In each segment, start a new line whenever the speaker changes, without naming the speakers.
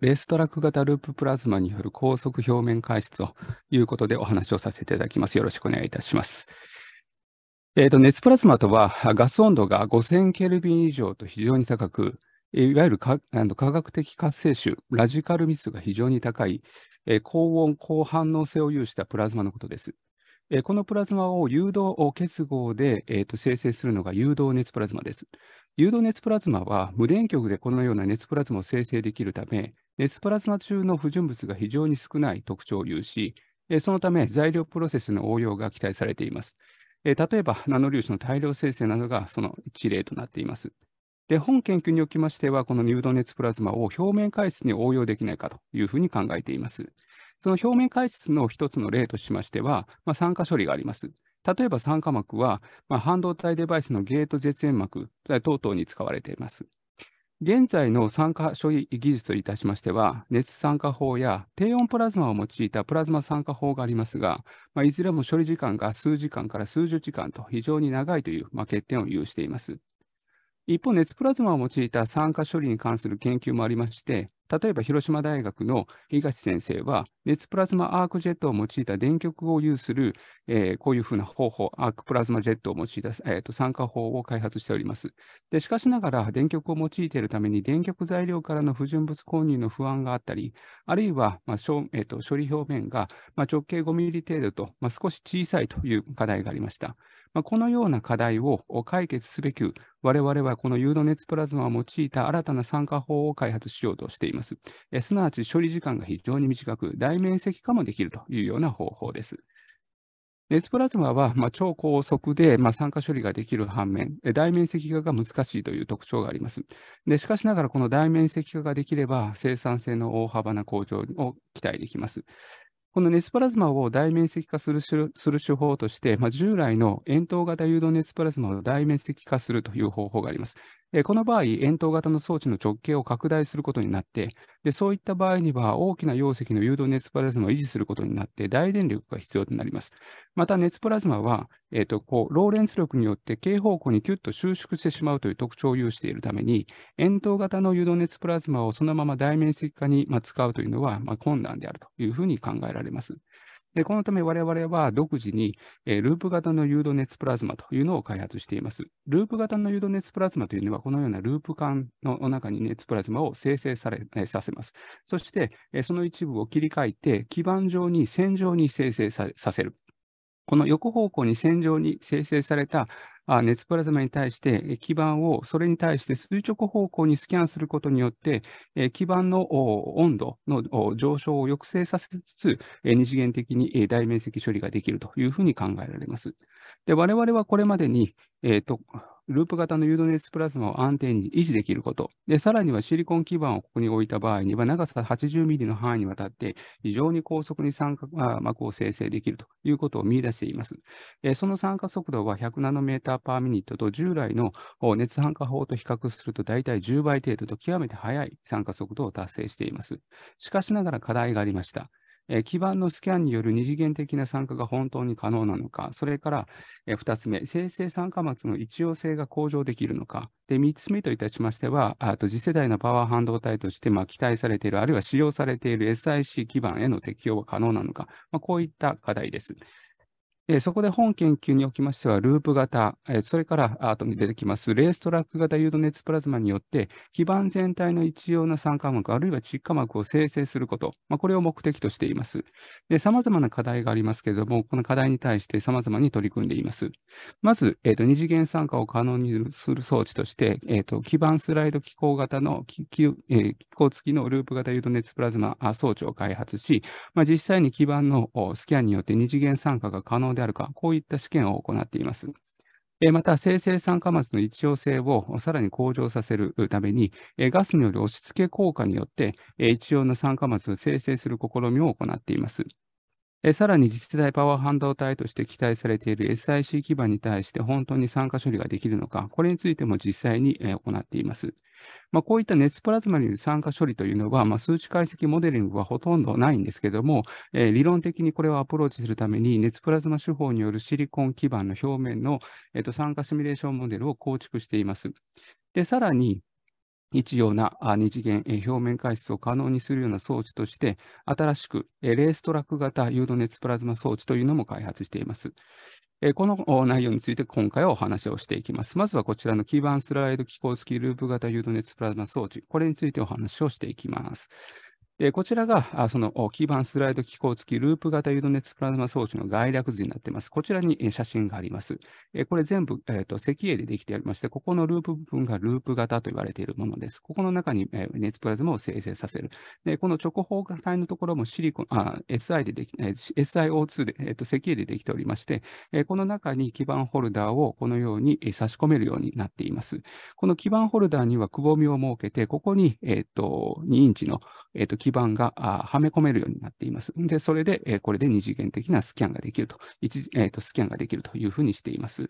レーストラック型ループプラズマによる高速表面解質ということでお話をさせていただきます。よろしくお願いいたします。えーと、熱プラズマとはガス温度が5000ケルビン以上と非常に高く、いわゆる化学的活性種、ラジカル密度が非常に高い、えー、高温、高反応性を有したプラズマのことです。えー、このプラズマを誘導結合で、えー、生成するのが誘導熱プラズマです。誘導熱プラズマは無電極でこのような熱プラズマを生成できるため、熱プラズマ中の不純物が非常に少ない特徴を有し、そのため材料プロセスの応用が期待されています。例えば、ナノ粒子の大量生成などがその一例となっています。で、本研究におきましては、この誘導熱プラズマを表面解質に応用できないかというふうに考えています。その表面解質の一つの例としましては、まあ、酸化処理があります。例えば酸化膜は、まあ、半導体デバイスのゲート絶縁膜等々に使われています。現在の酸化処理技術といたしましては、熱酸化法や低温プラズマを用いたプラズマ酸化法がありますが、まあ、いずれも処理時間が数時間から数十時間と非常に長いという、まあ、欠点を有しています。一方、熱プラズマを用いた酸化処理に関する研究もありまして、例えば広島大学の東先生は、熱プラズマアークジェットを用いた電極を有する、えー、こういうふうな方法、アークプラズマジェットを用いた、えー、と酸化法を開発しております。でしかしながら、電極を用いているために、電極材料からの不純物購入の不安があったり、あるいは、まあえー、と処理表面が、まあ、直径5ミリ程度と、まあ、少し小さいという課題がありました。まあ、このような課題を解決すべく、我々はこの誘導熱プラズマを用いた新たな酸化法を開発しようとしています。ます。えすなわち処理時間が非常に短く、大面積化もできるというような方法です。熱プラズマは、まあ、超高速で、まあ、酸化処理ができる反面、大面積化が難しいという特徴があります。でしかしながら、この大面積化ができれば、生産性の大幅な向上を期待できます。この熱プラズマを大面積化する手法として、まあ、従来の円筒型誘導熱プラズマを大面積化するという方法があります。えこの場合、円筒型の装置の直径を拡大することになってで、そういった場合には大きな容積の誘導熱プラズマを維持することになって、大電力が必要となります。また、熱プラズマは、えーと、こうローレンツ力によって径方向にキュッと収縮してしまうという特徴を有しているために、円筒型の誘導熱プラズマをそのまま大面積化に、まあ、使うというのは、まあ、困難であるというふうに考えられます。でこのため我々は独自に、えループ型の誘導熱プラズマというのを開発しています。ループ型の誘導熱プラズマというのは、このようなループ管の中に熱プラズマを生成され、えさせます。そして、えその一部を切り替えて、基板上に線上に生成させる。この横方向に線状に生成された熱プラズマに対して、基板をそれに対して垂直方向にスキャンすることによって、基板の温度の上昇を抑制させつつ、二次元的に大面積処理ができるというふうに考えられます。で我々はこれまでに、えーとループ型の誘導熱プラズマを安定に維持できること。で、さらにはシリコン基板をここに置いた場合には、長さ80ミリの範囲にわたって、非常に高速に酸化膜を生成できるということを見出しています。えその酸化速度は100ナノメーターパーミニットと従来の熱酸化法と比較すると大体10倍程度と極めて速い酸化速度を達成しています。しかしながら課題がありました。えー、基盤のスキャンによる二次元的な酸化が本当に可能なのか、それから、えー、2つ目、生成酸化末の一様性が向上できるのか、で3つ目といたしましては、あと次世代のパワー半導体として、まあ、期待されている、あるいは使用されている SIC 基盤への適用は可能なのか、まあ、こういった課題です。えそこで本研究におきましては、ループ型、えそれから後に出てきます、レーストラック型誘導熱プラズマによって、基板全体の一様な酸化膜、あるいは窒化膜を生成すること、まあ、これを目的としています。で、様々な課題がありますけれども、この課題に対して様々に取り組んでいます。まず、えーと、二次元酸化を可能にする装置として、えーと、基板スライド機構型の機,、えー、機構付きのループ型誘導熱プラズマ装置を開発し、まあ、実際に基板のスキャンによって二次元酸化が可能であるか、こういった試験を行っています。また、生成酸化物の一様性をさらに向上させるために、ガスによる押し付け効果によって、一様の酸化物を生成する試みを行っています。えさらに次世代パワー半導体として期待されている SIC 基盤に対して本当に酸化処理ができるのか、これについても実際に、え行っています。まあ、こういった熱プラズマによる酸化処理というのは、まあ、数値解析モデリングはほとんどないんですけども、えー、理論的にこれをアプローチするために、熱プラズマ手法によるシリコン基板の表面の、えー、と酸化シミュレーションモデルを構築しています。で、さらに、一様な二次元表面解説を可能にするような装置として、新しくレーストラック型誘導熱プラズマ装置というのも開発しています。この内容について今回はお話をしていきます。まずはこちらの基板スライド機構付きループ型誘導熱プラズマ装置、これについてお話をしていきます。でこちらがその基板スライド機構付きループ型誘導熱プラズマ装置の概略図になっています。こちらに写真があります。これ全部、えーと、石英でできておりまして、ここのループ部分がループ型と言われているものです。ここの中に、え熱プラズマを生成させる。でこの直方体のところもシリコン、SI ででき、SiO2 で、えーと、石英でできておりまして、えこの中に基板ホルダーをこのように差し込めるようになっています。この基板ホルダーにはくぼみを設けて、ここに、えーと2インチのえっ、ー、と、基板がはめ込めるようになっています。で、それで、えー、これで二次元的なスキャンができると、一えっ、ー、と、スキャンができるというふうにしています。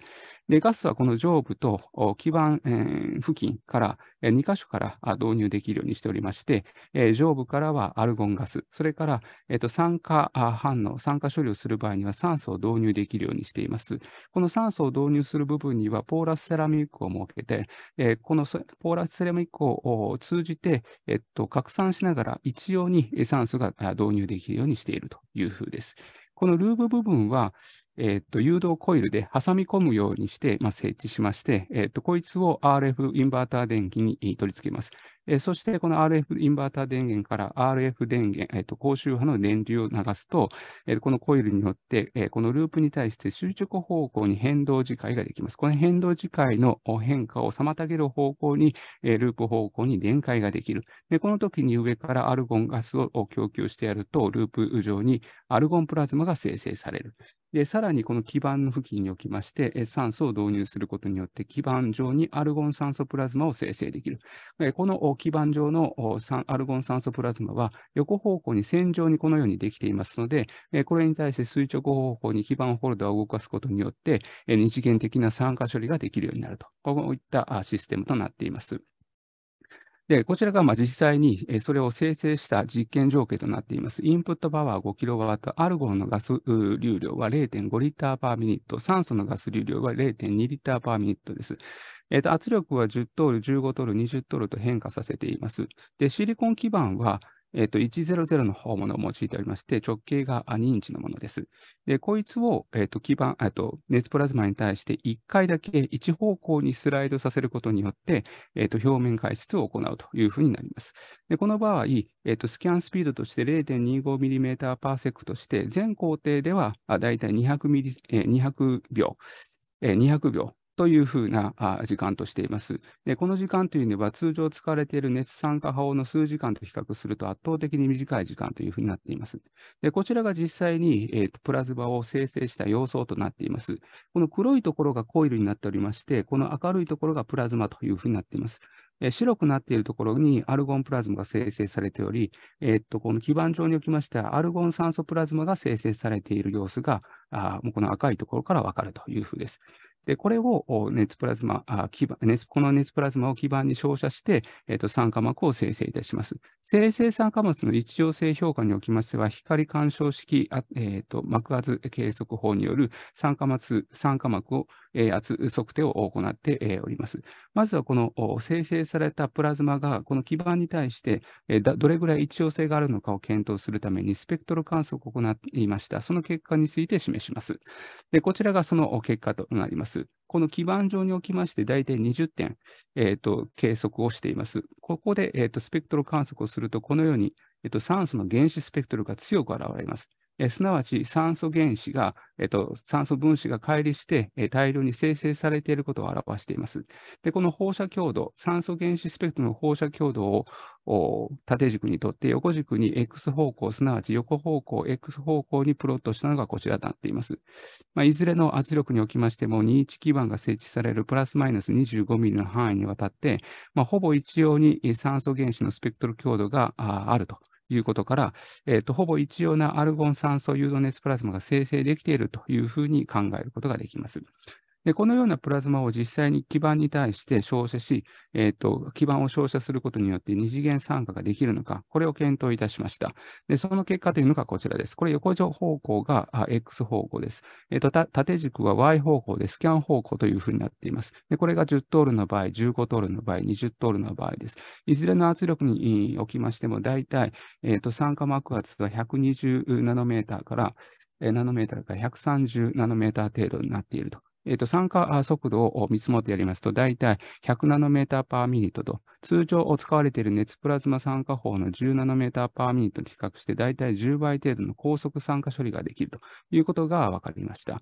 で、ガスはこの上部と基板、えー、付近から、えー、2箇所から導入できるようにしておりまして、えー、上部からはアルゴンガス、それから、えっ、と、酸化反応、酸化処理をする場合には酸素を導入できるようにしています。この酸素を導入する部分にはポーラスセラミックを設けて、えこのポーラスセラミックを通じて、えっ、と、拡散しながら一様に酸素が導入できるようにしているというふうです。このループ部分は、えー、と誘導コイルで挟み込むようにして、まあ、設置しまして、えー、とこいつを RF インバーター電気に取り付けます。えー、そしてこの RF インバーター電源から RF 電源、えー、と高周波の電流を流すと、えー、このコイルによって、えー、このループに対して垂直方向に変動磁界ができます。この変動磁界の変化を妨げる方向に、えー、ループ方向に電解ができる。で、この時に上からアルゴンガスを供給してやると、ループ上にアルゴンプラズマが生成される。で、さらにこの基板の付近におきまして、酸素を導入することによって、基板上にアルゴン酸素プラズマを生成できる。この基板上のアルゴン酸素プラズマは、横方向に線状にこのようにできていますので、これに対して垂直方向に基板ホルダーを動かすことによって、二次元的な酸化処理ができるようになると。こういったシステムとなっています。で、こちらがまあ実際にそれを生成した実験条件となっています。インプットパワー 5kW、アルゴンのガス流量は0.5リッターパーミニット、酸素のガス流量は0.2リッターパーミニットです。えー、と圧力は10トール、15トール、20トールと変化させています。で、シリコン基板はえっ、と、100の方ものを用いておりまして、直径が2インチのものです。で、こいつを、えっ、と、基板、えっ、と、熱プラズマに対して1回だけ一方向にスライドさせることによって、えっ、と、表面解説を行うというふうになります。で、この場合、えっ、と、スキャンスピードとして 0.25mm パーセックとして、全工程では、だいたい200ミリ、えー、200秒、え200秒というふうな時間としています。でこの時間というのは、通常使われている熱酸化法の数時間と比較すると圧倒的に短い時間というふうになっています。でこちらが実際に、えーと、プラズマを生成した様相となっています。この黒いところがコイルになっておりまして、この明るいところがプラズマというふうになっています。え白くなっているところにアルゴンプラズマが生成されており、えー、っとこの基板上におきましたアルゴン酸素プラズマが生成されている様子が、あもうこの赤いところから分かるというふうです。で、これを熱プラズマ、あ基盤熱この熱プラズマを基盤に照射して、えーと、酸化膜を生成いたします。生成酸化物の一様性評価におきましては、光干渉式あ、えーと、膜圧計測法による酸化膜酸化膜を、圧測定を行って、おります。まずはこの生成されたプラズマが、この基盤に対して、えー、どれぐらい一様性があるのかを検討するために、スペクトル観測を行っていました。その結果について示します。で、こちらがその結果となります。この基盤上におきまして、大体20点、えーと、計測をしています。ここで、えーと、スペクトル観測をすると、このように、えーと酸素の原子スペクトルが強く現れます。えすなわち酸素原子が、えと、酸素分子が乖離して、えー、大量に生成されていることを表しています。で、この放射強度、酸素原子スペクトルの放射強度を縦軸にとって横軸に X 方向、すなわち横方向、X 方向にプロットしたのがこちらとなっています。まあ、いずれの圧力におきましても、2一基板が設置されるプラスマイナス25ミリの範囲にわたって、まあ、ほぼ一様に酸素原子のスペクトル強度があるということから、えーと、とほぼ一様なアルゴン酸素誘導熱プラズマが生成できているというふうに考えることができます。で、このようなプラズマを実際に基板に対して照射し、えー、と、基板を照射することによって二次元酸化ができるのか、これを検討いたしました。で、その結果というのがこちらです。これ横上方向が X 方向です。えっ、ー、と、縦軸は Y 方向でスキャン方向というふうになっています。で、これが10ールの場合、15ールの場合、20ールの場合です。いずれの圧力におきましても、大体、えっ、ー、と、酸化膜圧は120ナノメーターから、ナノメーターから130ナノメーター程度になっているとえー、と酸化速度を見積もってやりますと、大体100ナノメーターパーミニットと、通常使われている熱プラズマ酸化法の10ナノメーターパーミニットと比較して、大体10倍程度の高速酸化処理ができるということが分かりました。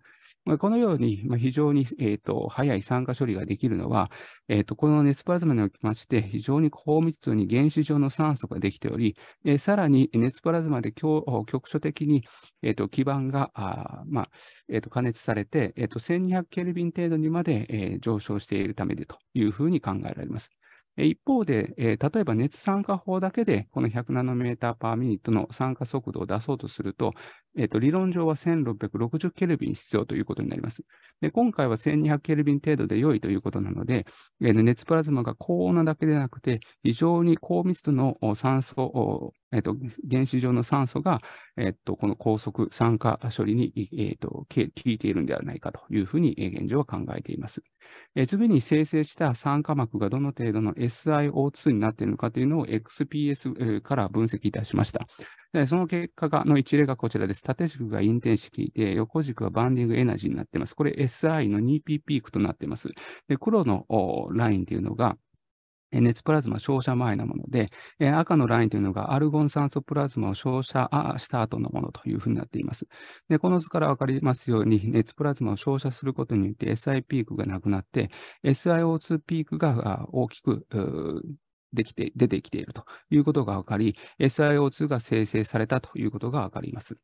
このように、非常に、えーと、早い酸化処理ができるのは、えーと、この熱プラズマにおきまして、非常に高密度に原子状の酸素ができており、えー、さらに熱プラズマで局所的に、えーと、と基板があ、まあえー、と加熱されて、えー、と1200ケルビン程度にまで、えー、上昇しているためでというふうに考えられます。一方で、えー、例えば熱酸化法だけで、この100ナノメーターパーミニットの酸化速度を出そうとすると、えー、と、理論上は1660ケルビン必要ということになります。で、今回は1200ケルビン程度で良いということなので、えー、熱プラズマが高温なだけでなくて、非常に高密度の酸素、えー、と、原子状の酸素が、えー、と、この高速酸化処理に、えと、効いているんではないかというふうに、現状は考えています。え次に生成した酸化膜がどの程度の SiO2 になっているのかというのを XPS から分析いたしました。で、その結果が、の一例がこちらです。縦軸がインテンシティで、横軸がバンディングエナジーになっています。これ SI の 2P ピークとなっています。で、黒のラインというのが、熱プラズマ照射前なもので、え赤のラインというのがアルゴン酸素プラズマを照射した後のものというふうになっています。でこの図から分かりますように、熱プラズマを照射することによって SI ピークがなくなって、SiO2 ピークが大きくできて、出てきているということが分かり、SIO2 が生成されたということが分かります。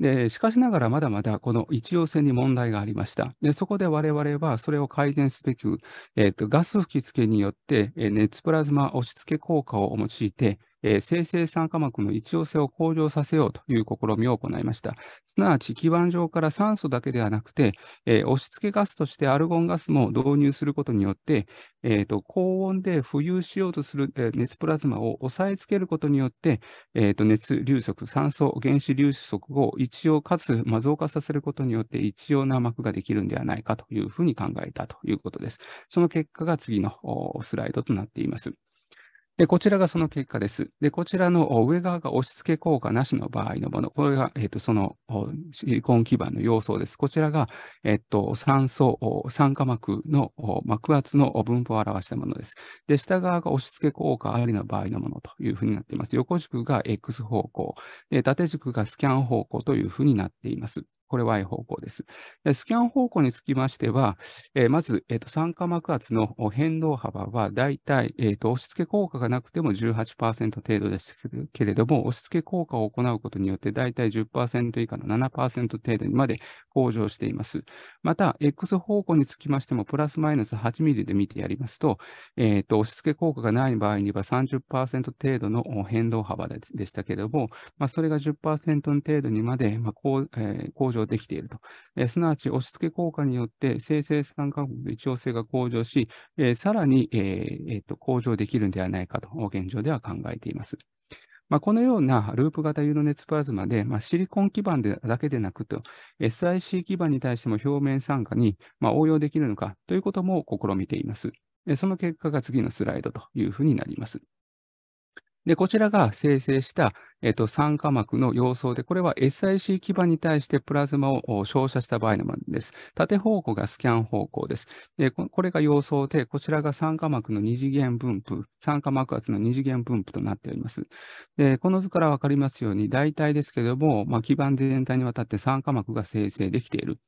でしかしながら、まだまだこの一様性に問題がありました。でそこで我々はそれを改善すべく、えーと、とガス吹き付けによって、え熱プラズマ押し付け効果を用いて、えー、生成酸化膜の一様性を向上させようという試みを行いました。すなわち、基板上から酸素だけではなくて、えー、押し付けガスとしてアルゴンガスも導入することによって、えーと、高温で浮遊しようとする、えー、熱プラズマを抑えつけることによって、えーと、熱流速、酸素原子流速を一様かつ、ま増加させることによって一様な膜ができるんではないかというふうに考えたということです。その結果が次のスライドとなっています。で、こちらがその結果です。で、こちらの上側が押し付け効果なしの場合のもの、これが、えっ、ー、と、そのシリコン基板の様相です。こちらが、えっ、ー、と、酸素、酸化膜の膜圧の分布を表したものです。で、下側が押し付け効果ありの場合のものというふうになっています。横軸が X 方向、で縦軸がスキャン方向というふうになっています。これ Y 方向です。でスキャン方向につきましては、えー、まず、えーと、酸化膜圧の変動幅は、だいたい、えーと、押し付け効果がなくても18%程度ですけれども、押し付け効果を行うことによって、だいたい10%以下の7%程度にまで向上しています。また、X 方向につきましても、プラスマイナス8ミリで見てやりますと、えーと、押し付け効果がない場合には30%程度の変動幅でしたけれども、まあ、それが10%程度にまで、まあ向上上できていると。えー、すなわち、押し付け効果によって、生成産化国の一様性が向上し、えー、さらに、えーえーと、向上できるんではないかと、現状では考えています。まあ、このようなループ型ユーロ熱プラズマで、まあ、シリコン基板でだけでなくと、SIC 基板に対しても表面酸化に、まあ、応用できるのかということも試みています。その結果が次のスライドというふうになります。で、こちらが生成したえっと、酸化膜の様相で、これは SIC 基板に対してプラズマを照射した場合のものです。縦方向がスキャン方向です。でこれが様相で、こちらが酸化膜の二次元分布、酸化膜圧の二次元分布となっております。でこの図からわかりますように、大体ですけれども、まあ、基板全体にわたって酸化膜が生成できている。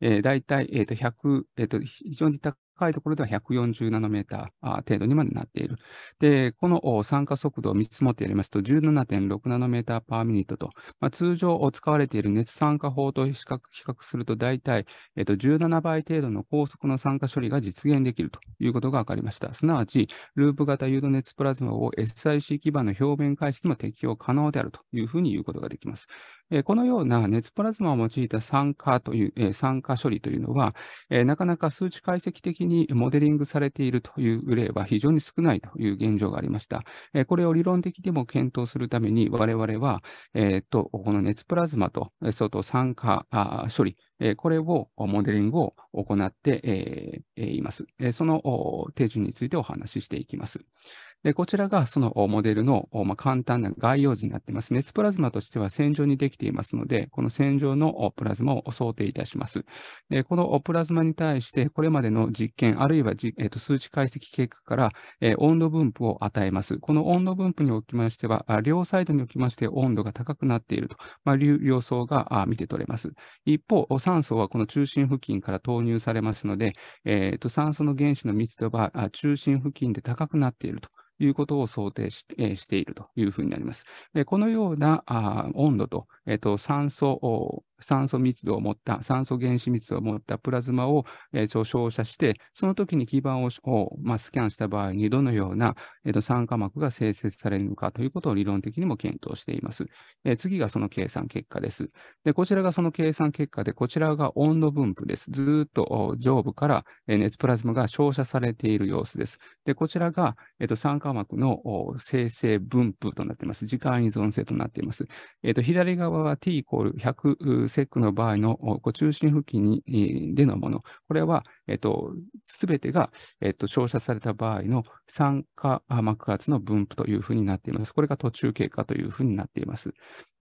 えー、大体、えーと100えーと、非常に高高いところでは140ナノメーター程度にまでなっている。で、この酸化速度を見積もってやりますと、17.6ナノメーターパーミニットと、まあ、通常使われている熱酸化法と比較すると、大体、えっと、17倍程度の高速の酸化処理が実現できるということが分かりました。すなわち、ループ型誘導熱プラズマを SIC 基盤の表面解析も適用可能であるというふうに言うことができます。えこのような熱プラズマを用いた酸化という、え酸化処理というのは、えなかなか数値解析的にモデリングされているという例は非常に少ないという現状がありました。えこれを理論的でも検討するために、我々は、えー、とこの熱プラズマと、相当酸化処理、これを、モデリングを行っています。その手順についてお話ししていきます。で、こちらがそのモデルの、まあ、簡単な概要図になっています。熱プラズマとしては線状にできていますので、この線状のプラズマを想定いたします。で、このプラズマに対して、これまでの実験、あるいはえー、と数値解析結果から、えー、温度分布を与えます。この温度分布におきましては、両サイドにおきまして温度が高くなっていると、まあ、両層が見て取れます。一方、酸素はこの中心付近から投入されますので、えー、と酸素の原子の密度が中心付近で高くなっていると。いうことを想定しえしているというふうになります。このようなあ温度と、えっと、酸素酸素密度を持った、酸素原子密度を持ったプラズマを、えー、照射して、その時に基板を、まあ、スキャンした場合にどのような、えー、酸化膜が生成されるのかということを理論的にも検討しています。えー、次がその計算結果です。で、こちらがその計算結果で、こちらが温度分布です。ずっと上部から熱プラズマが照射されている様子です。で、こちらが、えー、と酸化膜の生成分布となっています。時間依存性となっています。えー、と左側は t イコール100セックの場合のご中心付近にでのもの、これは、す、え、べ、てが、えっと、照射された場合の酸化膜圧の分布というふうになっています。これが途中経過というふうになっています。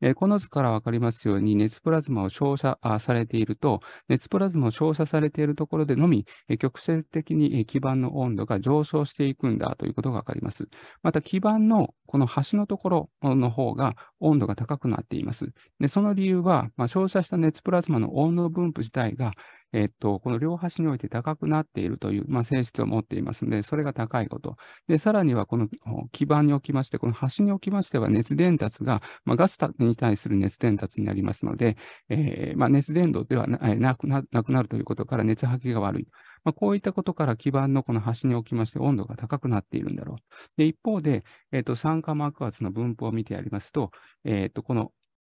えー、この図からわかりますように、熱プラズマを照射されていると、熱プラズマを照射されているところでのみ、えー、局的に、え基板の温度が上昇していくんだということがわかります。また、基板のこの端のところの方が温度が高くなっています。でその理由は、まあ、照射射した熱プラズマの温度分布自体が、えっと、この両端において高くなっているという、まあ、性質を持っていますので、それが高いこと。で、さらにはこの基板におきまして、この端におきましては熱伝達が、まあ、ガスに対する熱伝達になりますので、えー、まあ、熱伝導ではなくなくなるということから熱波形が悪い。まあ、こういったことから基板のこの端におきまして温度が高くなっているんだろう。で、一方で、えっ、と、酸化膜圧の分布を見てやりますと、えっ、と、この、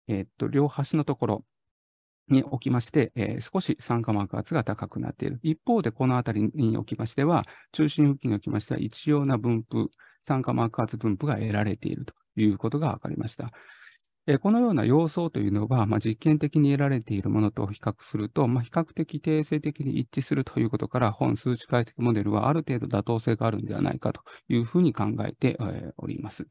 えっ、と、両端のところ、におきまして、えー、少し酸化膜圧が高くなっている。一方で、この辺りにおきましては、中心付近におきましては、一様な分布、酸化膜圧分布が得られているということが分かりました。えー、このような様相というのは、まあ、実験的に得られているものと比較すると、まあ、比較的定性的に一致するということから、本数値解析モデルはある程度妥当性があるんではないかというふうに考えて、えー、おります。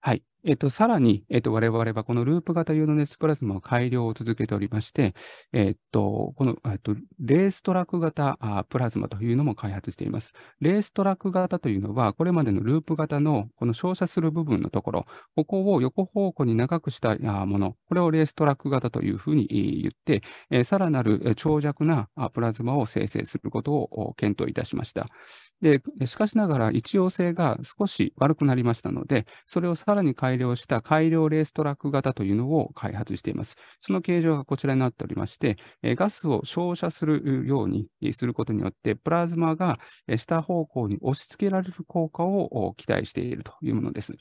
はい。えっと、さらに、えっと、我々はこのループ型ユーノネスプラズマを改良を続けておりまして、えっと、この、えっと、レーストラック型あプラズマというのも開発しています。レーストラック型というのは、これまでのループ型のこの照射する部分のところ、ここを横方向に長くしたもの、これをレーストラック型というふうに言って、えさらなる長尺なプラズマを生成することを検討いたしました。で、しかしながら一様性が少し悪くなりましたので、それをさらに改良した改良レーストラック型というのを開発しています。その形状がこちらになっておりまして、ガスを照射するようにすることによって、プラズマが下方向に押し付けられる効果を期待しているというものです。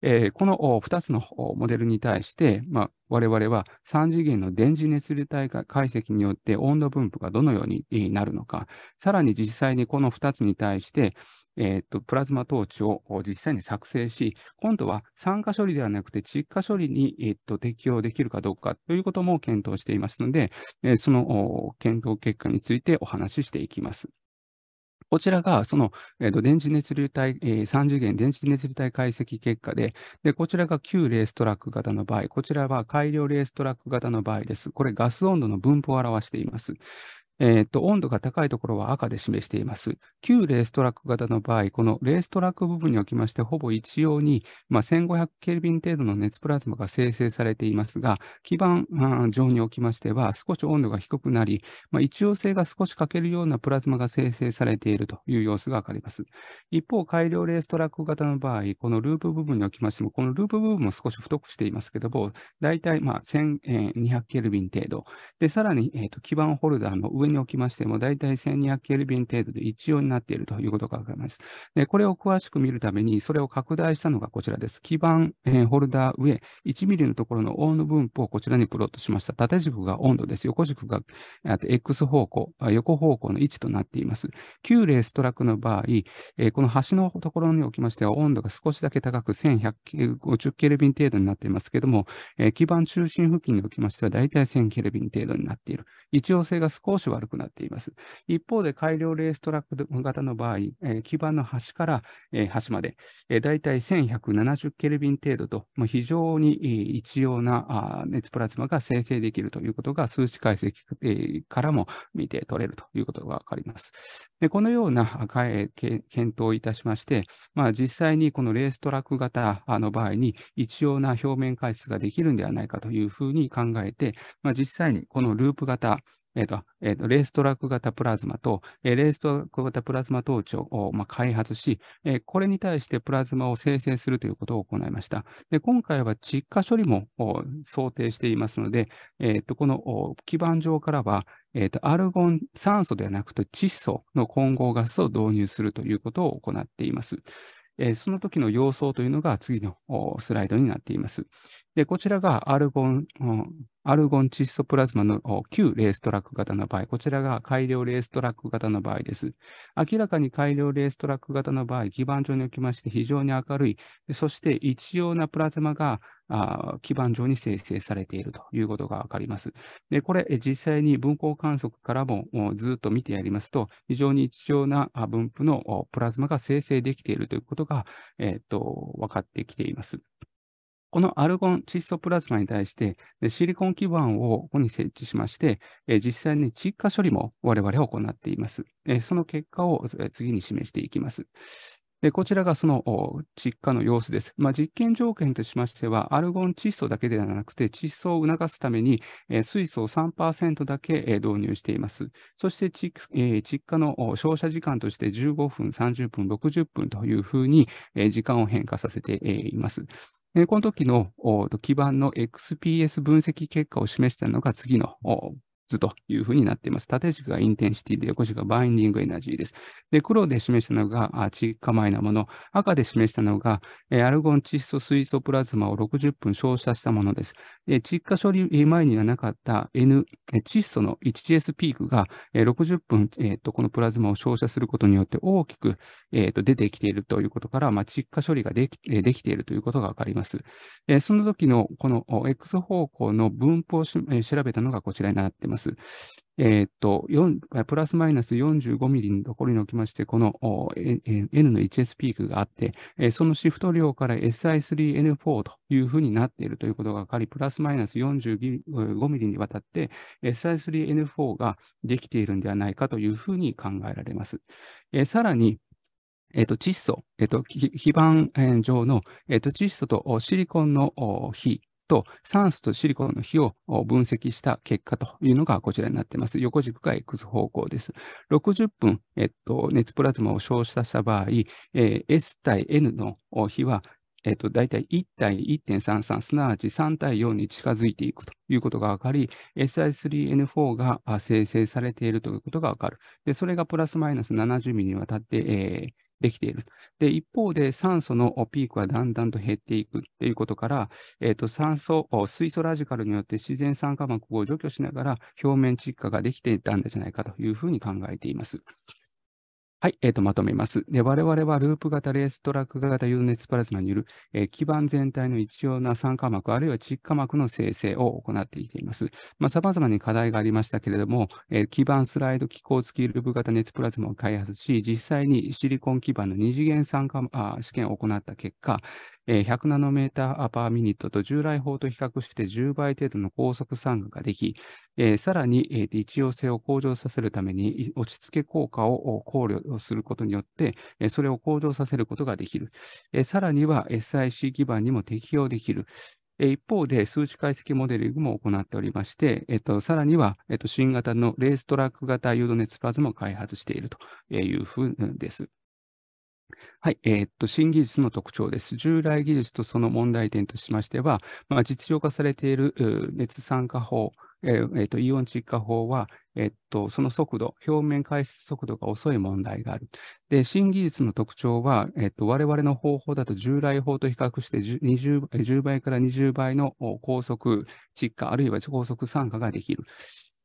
えー、この2つのモデルに対して、まあ、我々は3次元の電磁熱流体解析によって温度分布がどのようになるのか、さらに実際にこの2つに対して、えー、プラズマトーチを実際に作成し、今度は酸化処理ではなくて窒化処理に、えー、適用できるかどうかということも検討していますので、その検討結果についてお話ししていきます。こちらが、その、えーと、電磁熱流体、えー、3次元電磁熱流体解析結果でで、こちらが旧レーストラック型の場合、こちらは改良レーストラック型の場合です。これ、ガス温度の分布を表しています。えー、と、温度が高いところは赤で示しています。旧レーストラック型の場合、このレーストラック部分におきまして、ほぼ一様に、まあ、1500ケルビン程度の熱プラズマが生成されていますが、基板上におきましては、少し温度が低くなり、まあ、一様性が少し欠けるようなプラズマが生成されているという様子がわかります。一方、改良レーストラック型の場合、このループ部分におきましても、このループ部分も少し太くしていますけども、だいたいまあ1200ケルビン程度。で、さらに、えー、と基板ホルダーの上におきましても、だいたい1200ケルビン程度で一応になっているということがわかります。でこれを詳しく見るために、それを拡大したのがこちらです。基板、えー、ホルダー上、1ミリのところのオーの分布をこちらにプロットしました。縦軸が温度です。横軸が X 方向、横方向の位置となっています。9ーストラックの場合、えー、この端のところにおきましては、温度が少しだけ高く1150ケルビン程度になっていますけれども、えー、基板中心付近におきましては、だいたい1000ケルビン程度になっている。一応性が少し悪悪くなっています。一方で改良レーストラック型の場合、えー、基板の端から、えー、端まで、えー、だいたい1170ケルビン程度と、まあ、非常に、えー、一様なあ熱プラズマが生成できるということが数値解析、えー、からも見て取れるということがわかります。でこのような、検討いたしまして、まあ、実際にこのレーストラック型の場合に一様な表面解析ができるんではないかというふうに考えて、まあ、実際にこのループ型えっ、ー、と、えっ、ー、と、レーストラック型プラズマと、えー、レーストラック型プラズマ統治を、まあ、開発し、えこれに対してプラズマを生成するということを行いました。で、今回は実化処理も想定していますので、えっ、と、この基盤上からは、えっ、と、アルゴン酸素ではなくて窒素の混合ガスを導入するということを行っています。えその時の様相というのが次のスライドになっています。で、こちらがアルゴン、アルゴン窒素プラズマの旧レーストラック型の場合、こちらが改良レーストラック型の場合です。明らかに改良レーストラック型の場合、基板上におきまして非常に明るい、そして一様なプラズマが基板上に生成されているということがわかります。で、これ実際に分光観測からもずっと見てやりますと、非常に一様な分布のプラズマが生成できているということが、えっ、と、分かってきています。このアルゴン窒素プラズマに対してシリコン基板をここに設置しまして、実際に窒化処理も我々は行っています。その結果を次に示していきます。でこちらがその窒化の様子です。まあ、実験条件としましては、アルゴン窒素だけではなくて、窒素を促すために、水素を3%だけ、導入しています。そして窒,、窒化の照射時間として15分、30分、60分というふうに、時間を変化させて、います。この時の基盤の XPS 分析結果を示したのが次の図というふうになっています。縦軸がインテンシティで、横軸がバインディングエナジーです。で、黒で示したのが地域前えなもの、赤で示したのが、えアルゴン窒素水素プラズマを60分照射したものです。で窒化処理前にはなかった N、窒素の 1S ピークが、え60分、えーと、このプラズマを照射することによって大きく、えーと、出てきているということから、まあ、窒化処理ができできているということがわかります。えその時のこの X 方向の分布をし、え調べたのがこちらになっています。ます。えー、っと、プラスマイナス45ミリのところにおきまして、この N の 1S ピークがあって、そのシフト量から SI3N4 というふうになっているということが分かり、プラスマイナス45ミリにわたって SI3N4 ができているんではないかというふうに考えられます。えー、さらに、えっ、ー、と、窒素、えっ、ー、と、基板上の、えっ、ー、と、窒素とシリコンの非。と酸素とシリコンの比を分析した結果というのがこちらになっています。横軸が X 方向です。60分、えっと、熱プラズマを照射した場合、えー、S 対 N の比はえっと、大体1対1.33、すなわち3対4に近づいていくということが分かり、SI3N4 が生成されているということが分かる。で、それがプラスマイナス70ミリにわたって、えーできている。で、一方で酸素のピークはだんだんと減っていくということから、えー、と酸素、水素ラジカルによって自然酸化膜を除去しながら表面窒化ができていたんじゃないかというふうに考えています。はい、えー、とまとめます、で。我々はループ型、レーストラック型有熱プラズマによる、えー、基板全体の一様な酸化膜、あるいは窒化膜の生成を行っていています。まあ、様々に課題がありましたけれども、えー、基板スライド機構付きループ型熱プラズマを開発し、実際にシリコン基板の二次元酸化あ試験を行った結果、え100ナノメーターパーミニットと従来法と比較して10倍程度の高速参加ができ、えー、さらに、えー、一様性を向上させるために落ち着け効果を考慮することによって、えー、それを向上させることができる。えー、さらには SIC 基盤にも適用できる。一方で、数値解析モデリングも行っておりまして、えっと、さらには、えっと、新型のレーストラック型誘導熱プラズも開発しているというふうです。はい、えー、っと、新技術の特徴です。従来技術とその問題点としましては、まあ、実用化されている熱酸化法、えーえー、イオン窒化法は、えー、っと、その速度、表面回出速度が遅い問題がある。で、新技術の特徴は、えー、っと、我々の方法だと従来法と比較して 10, 10倍から20倍の高速窒化、あるいは高速酸化ができる。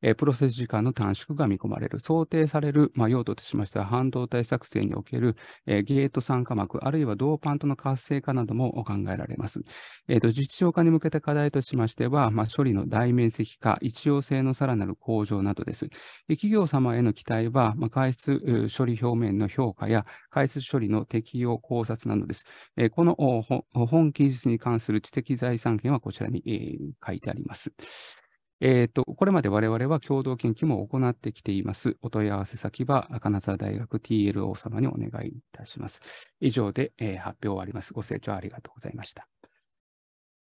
えプロセス時間の短縮が見込まれる。想定される、まあ、用途としましては、半導体作成における、えゲート酸化膜、あるいはドーパントの活性化なども考えられます。えーと、実証化に向けた課題としましては、まあ、処理の大面積化、一様性のさらなる向上などです。で企業様への期待は、まあ、回出処理表面の評価や回出処理の適用考察などです。えー、この本技術に関する知的財産権はこちらに、えー、書いてあります。えーと、これまで我々は共同研究も行ってきています。お問い合わせ先は、金沢大学 TLO 様にお願いいたします。以上で、えー、発表を終わります。ご清聴ありがとうございました。